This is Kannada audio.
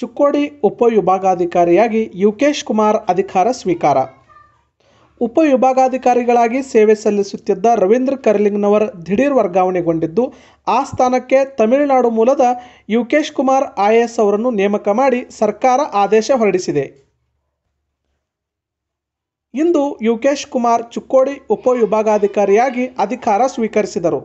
ಚುಕ್ಕೋಡಿ ಉಪವಿಭಾಗಾಧಿಕಾರಿಯಾಗಿ ಯುಕೇಶ್ ಕುಮಾರ್ ಅಧಿಕಾರ ಸ್ವೀಕಾರ ಉಪವಿಭಾಗಾಧಿಕಾರಿಗಳಾಗಿ ಸೇವೆ ಸಲ್ಲಿಸುತ್ತಿದ್ದ ರವೀಂದ್ರ ಕರ್ಲಿಂಗ್ನವರ್ ದಿಢೀರ್ ವರ್ಗಾವಣೆಗೊಂಡಿದ್ದು ಆ ಸ್ಥಾನಕ್ಕೆ ತಮಿಳುನಾಡು ಮೂಲದ ಯುಕೇಶ್ ಕುಮಾರ್ ಐಎಎಸ್ ಅವರನ್ನು ನೇಮಕ ಮಾಡಿ ಸರ್ಕಾರ ಆದೇಶ ಹೊರಡಿಸಿದೆ ಇಂದು ಯುಕೇಶ್ ಕುಮಾರ್ ಚುಕ್ಕೋಡಿ ಉಪವಿಭಾಗಾಧಿಕಾರಿಯಾಗಿ ಅಧಿಕಾರ ಸ್ವೀಕರಿಸಿದರು